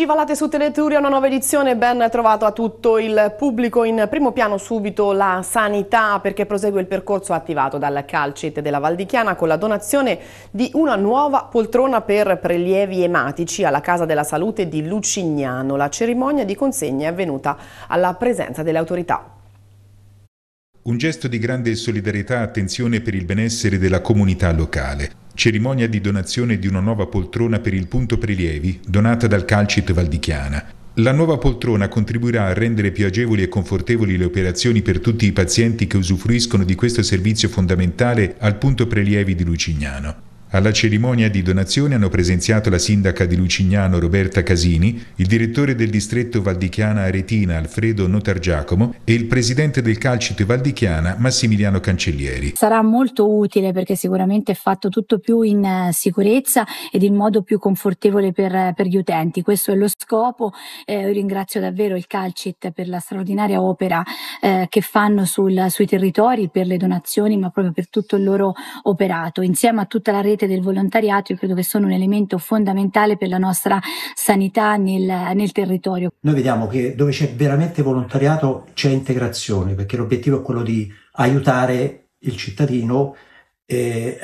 TG Valate su Teleturia, una nuova edizione, ben trovato a tutto il pubblico. In primo piano subito la sanità perché prosegue il percorso attivato dal Calcit della Valdichiana con la donazione di una nuova poltrona per prelievi ematici alla Casa della Salute di Lucignano. La cerimonia di consegna è avvenuta alla presenza delle autorità. Un gesto di grande solidarietà e attenzione per il benessere della comunità locale. Cerimonia di donazione di una nuova poltrona per il punto prelievi, donata dal Calcit Valdichiana. La nuova poltrona contribuirà a rendere più agevoli e confortevoli le operazioni per tutti i pazienti che usufruiscono di questo servizio fondamentale al punto prelievi di Lucignano. Alla cerimonia di donazione hanno presenziato la sindaca di Lucignano Roberta Casini, il direttore del distretto Valdichiana Aretina Alfredo Notar Giacomo e il presidente del Calcito Valdichiana Massimiliano Cancellieri. Sarà molto utile perché sicuramente è fatto tutto più in eh, sicurezza ed in modo più confortevole per, eh, per gli utenti. Questo è lo scopo. Eh, ringrazio davvero il Calcit per la straordinaria opera eh, che fanno sul, sui territori, per le donazioni, ma proprio per tutto il loro operato. Insieme a tutta la rete rete del volontariato, io credo che sono un elemento fondamentale per la nostra sanità nel, nel territorio. Noi vediamo che dove c'è veramente volontariato c'è integrazione, perché l'obiettivo è quello di aiutare il cittadino eh,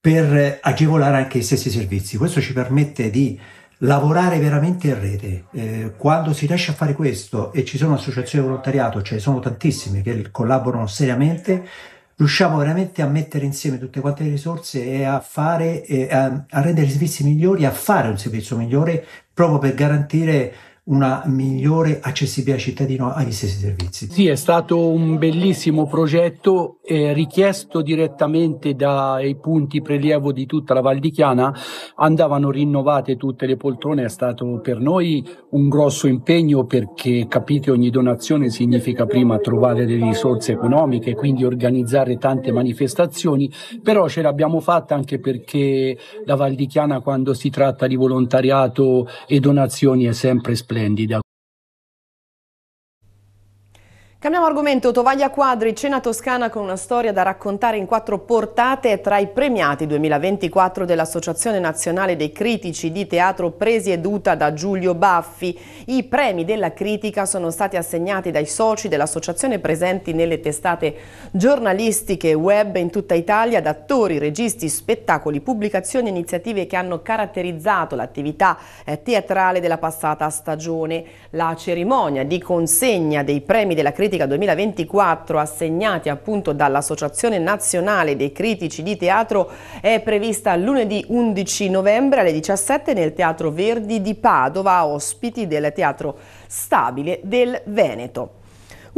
per agevolare anche i stessi servizi. Questo ci permette di lavorare veramente in rete. Eh, quando si riesce a fare questo e ci sono associazioni di volontariato, ce cioè ne sono tantissime che collaborano seriamente, riusciamo veramente a mettere insieme tutte quante le risorse e a fare, eh, a, a rendere i servizi migliori, a fare un servizio migliore proprio per garantire una migliore accessibilità al cittadino agli stessi servizi. Sì, è stato un bellissimo progetto eh, richiesto direttamente dai punti prelievo di tutta la Val di Chiana, andavano rinnovate tutte le poltrone, è stato per noi un grosso impegno perché capite ogni donazione significa prima trovare le risorse economiche, quindi organizzare tante manifestazioni, però ce l'abbiamo fatta anche perché la Val di Chiana quando si tratta di volontariato e donazioni è sempre splendida splendida Cambiamo argomento, Tovaglia Quadri, cena toscana con una storia da raccontare in quattro portate tra i premiati 2024 dell'Associazione Nazionale dei Critici di Teatro presieduta da Giulio Baffi. I premi della critica sono stati assegnati dai soci dell'associazione presenti nelle testate giornalistiche web in tutta Italia da attori, registi, spettacoli, pubblicazioni e iniziative che hanno caratterizzato l'attività eh, teatrale della passata stagione. La cerimonia di consegna dei premi della critica Critica 2024 assegnati appunto dall'Associazione Nazionale dei Critici di Teatro è prevista lunedì 11 novembre alle 17 nel Teatro Verdi di Padova, ospiti del Teatro Stabile del Veneto.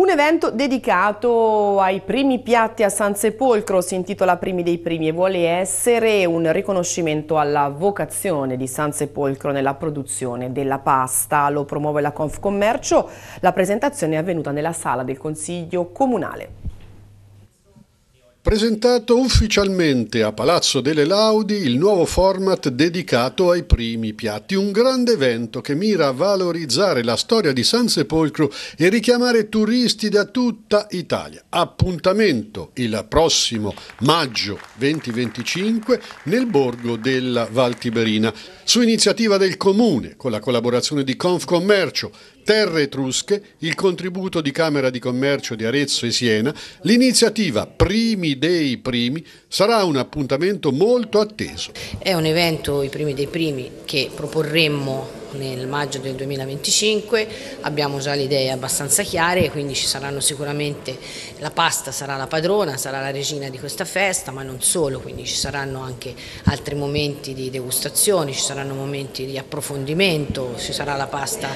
Un evento dedicato ai primi piatti a San Sepolcro si intitola Primi dei Primi e vuole essere un riconoscimento alla vocazione di San Sepolcro nella produzione della pasta. Lo promuove la Confcommercio. La presentazione è avvenuta nella sala del Consiglio Comunale presentato ufficialmente a Palazzo delle Laudi il nuovo format dedicato ai primi piatti, un grande evento che mira a valorizzare la storia di San Sepolcro e richiamare turisti da tutta Italia. Appuntamento il prossimo maggio 2025 nel borgo della Val Tiberina, su iniziativa del Comune, con la collaborazione di Confcommercio, Terre Etrusche, il contributo di Camera di Commercio di Arezzo e Siena, l'iniziativa Primi dei Primi sarà un appuntamento molto atteso. È un evento, i primi dei primi, che proporremmo nel maggio del 2025, abbiamo già le idee abbastanza chiare, quindi ci saranno sicuramente la pasta sarà la padrona, sarà la regina di questa festa, ma non solo, quindi ci saranno anche altri momenti di degustazione, ci saranno momenti di approfondimento, ci sarà la pasta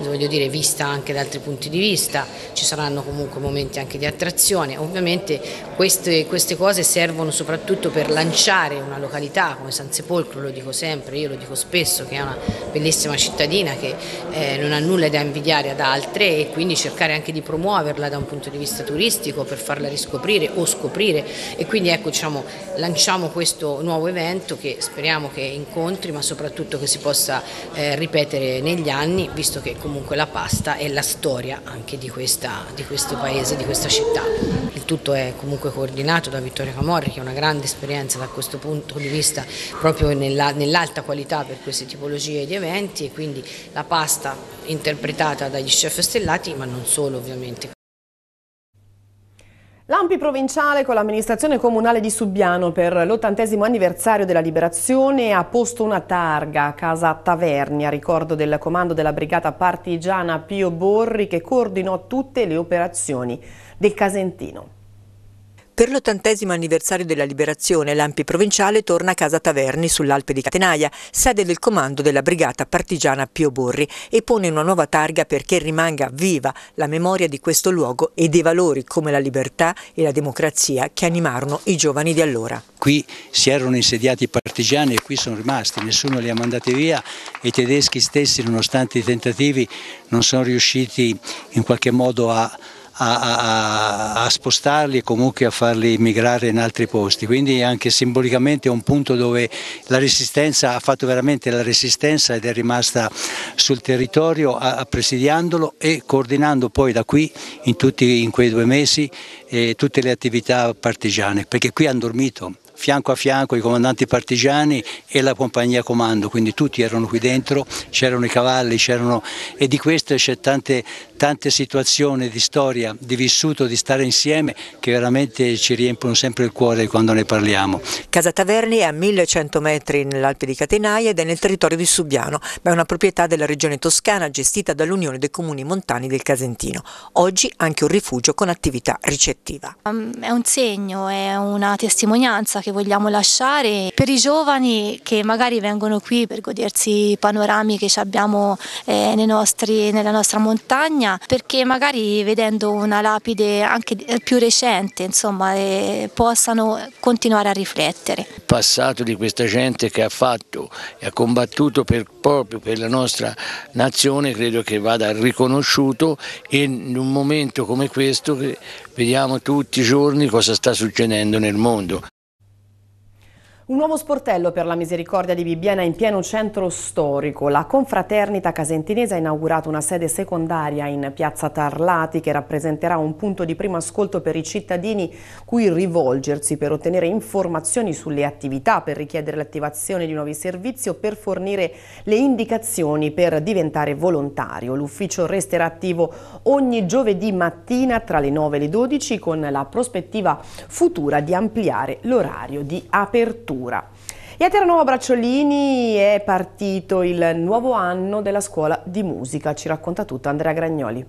voglio dire, vista anche da altri punti di vista, ci saranno comunque momenti anche di attrazione. Ovviamente queste, queste cose servono soprattutto per lanciare una località come San Sepolcro, lo dico sempre, io lo dico spesso, che è una bellissima cittadina che eh, non ha nulla da invidiare ad altre e quindi cercare anche di promuoverla da un punto di vista turistico per farla riscoprire o scoprire e quindi ecco diciamo, lanciamo questo nuovo evento che speriamo che incontri ma soprattutto che si possa eh, ripetere negli anni visto che comunque la pasta è la storia anche di, questa, di questo paese, di questa città. Il tutto è comunque coordinato da Vittoria Camorri che ha una grande esperienza da questo punto di vista proprio nell'alta qualità per queste tipologie di eventi e quindi la pasta interpretata dagli chef stellati, ma non solo ovviamente. L'Ampi provinciale con l'amministrazione comunale di Subbiano per l'ottantesimo anniversario della liberazione ha posto una targa a casa Taverni a ricordo del comando della brigata partigiana Pio Borri che coordinò tutte le operazioni del Casentino. Per l'ottantesimo anniversario della liberazione, l'Ampi provinciale torna a casa Taverni sull'Alpe di Catenaia, sede del comando della brigata partigiana Pio Borri, e pone una nuova targa perché rimanga viva la memoria di questo luogo e dei valori come la libertà e la democrazia che animarono i giovani di allora. Qui si erano insediati i partigiani e qui sono rimasti, nessuno li ha mandati via e i tedeschi stessi, nonostante i tentativi, non sono riusciti in qualche modo a a, a, a, spostarli e comunque a farli migrare in altri posti. Quindi anche simbolicamente è un punto dove la resistenza ha fatto veramente la resistenza ed è rimasta sul territorio a, presidiandolo e coordinando poi da qui in, tutti, in quei due mesi eh, tutte le attività partigiane, perché qui hanno dormito fianco a fianco i comandanti partigiani e la compagnia comando, quindi tutti erano qui dentro, c'erano i cavalli, c'erano e di questo c'è tante, tante situazioni di storia, di vissuto, di stare insieme che veramente ci riempiono sempre il cuore quando ne parliamo. Casa Taverni è a 1100 metri nell'Alpe di Catenaia ed è nel territorio di Subiano, ma è una proprietà della regione toscana gestita dall'Unione dei Comuni Montani del Casentino. Oggi anche un rifugio con attività ricettiva. È un segno, è una testimonianza che vogliamo lasciare per i giovani che magari vengono qui per godersi i panorami che abbiamo eh, nostri, nella nostra montagna mia, perché magari vedendo una lapide anche eh, più recente, insomma, eh, possano continuare a riflettere. Il passato di questa gente che ha fatto e ha combattuto per, proprio per la nostra nazione credo che vada riconosciuto e in un momento come questo vediamo tutti i giorni cosa sta succedendo nel mondo. Un nuovo sportello per la misericordia di Bibbiena in pieno centro storico. La confraternita casentinese ha inaugurato una sede secondaria in piazza Tarlati che rappresenterà un punto di primo ascolto per i cittadini cui rivolgersi per ottenere informazioni sulle attività, per richiedere l'attivazione di nuovi servizi o per fornire le indicazioni per diventare volontario. L'ufficio resterà attivo ogni giovedì mattina tra le 9 e le 12 con la prospettiva futura di ampliare l'orario di apertura cultura. E a Terranova Bracciolini è partito il nuovo anno della scuola di musica, ci racconta tutto Andrea Gragnoli.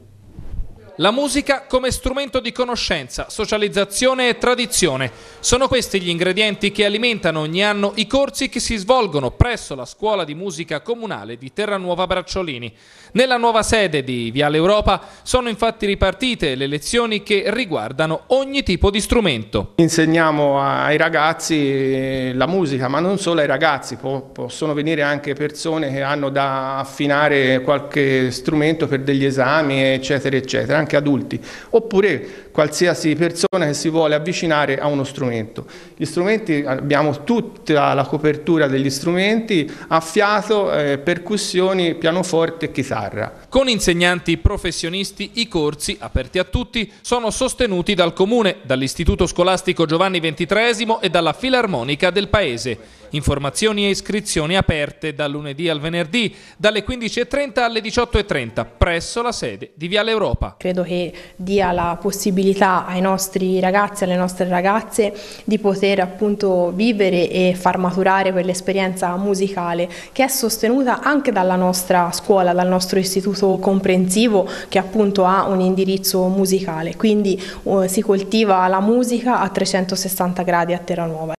La musica come strumento di conoscenza, socializzazione e tradizione. Sono questi gli ingredienti che alimentano ogni anno i corsi che si svolgono presso la Scuola di Musica Comunale di Terranuova Bracciolini. Nella nuova sede di Viale Europa sono infatti ripartite le lezioni che riguardano ogni tipo di strumento. Insegniamo ai ragazzi eh, la musica, ma non solo ai ragazzi, possono venire anche persone che hanno da affinare qualche strumento per degli esami, eccetera, eccetera anche adulti, oppure qualsiasi persona che si vuole avvicinare a uno strumento. Gli strumenti, abbiamo tutta la copertura degli strumenti a fiato, eh, percussioni, pianoforte e chitarra. Con insegnanti professionisti i corsi, aperti a tutti, sono sostenuti dal Comune, dall'Istituto Scolastico Giovanni XXIII e dalla Filarmonica del Paese. Informazioni e iscrizioni aperte da lunedì al venerdì, dalle 15.30 alle 18.30, presso la sede di Viale Europa. Credo che dia la possibilità ai nostri ragazzi e alle nostre ragazze di poter poter appunto vivere e far maturare quell'esperienza musicale che è sostenuta anche dalla nostra scuola, dal nostro istituto comprensivo che appunto ha un indirizzo musicale, quindi eh, si coltiva la musica a 360 gradi a Terranuova.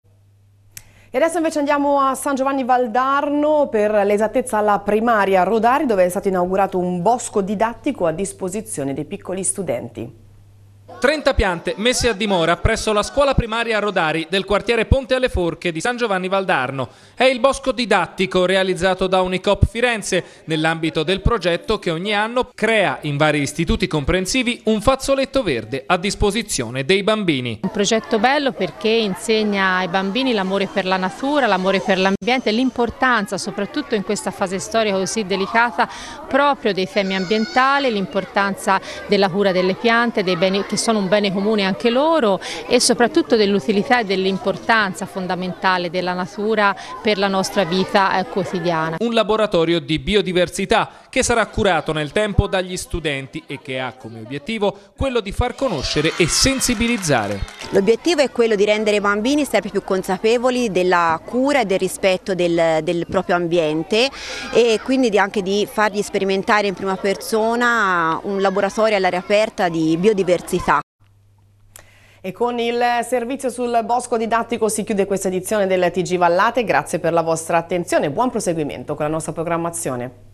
E adesso invece andiamo a San Giovanni Valdarno per l'esattezza alla primaria Rodari dove è stato inaugurato un bosco didattico a disposizione dei piccoli studenti. 30 piante messe a dimora presso la scuola primaria Rodari del quartiere Ponte alle Forche di San Giovanni Valdarno. È il bosco didattico realizzato da Unicop Firenze nell'ambito del progetto che ogni anno crea in vari istituti comprensivi un fazzoletto verde a disposizione dei bambini. Un progetto bello perché insegna ai bambini l'amore per la natura, l'amore per l'ambiente e l'importanza soprattutto in questa fase storica così delicata proprio dei temi ambientali, l'importanza della cura delle piante, dei beni che sono sono un bene comune anche loro e soprattutto dell'utilità e dell'importanza fondamentale della natura per la nostra vita eh, quotidiana. Un laboratorio di biodiversità che sarà curato nel tempo dagli studenti e che ha come obiettivo quello di far conoscere e sensibilizzare. L'obiettivo è quello di rendere i bambini sempre più consapevoli della cura e del rispetto del, del proprio ambiente e quindi di anche di fargli sperimentare in prima persona un laboratorio all'aria aperta di biodiversità e con il servizio sul bosco didattico si chiude questa edizione del TG Vallate. Grazie per la vostra attenzione e buon proseguimento con la nostra programmazione.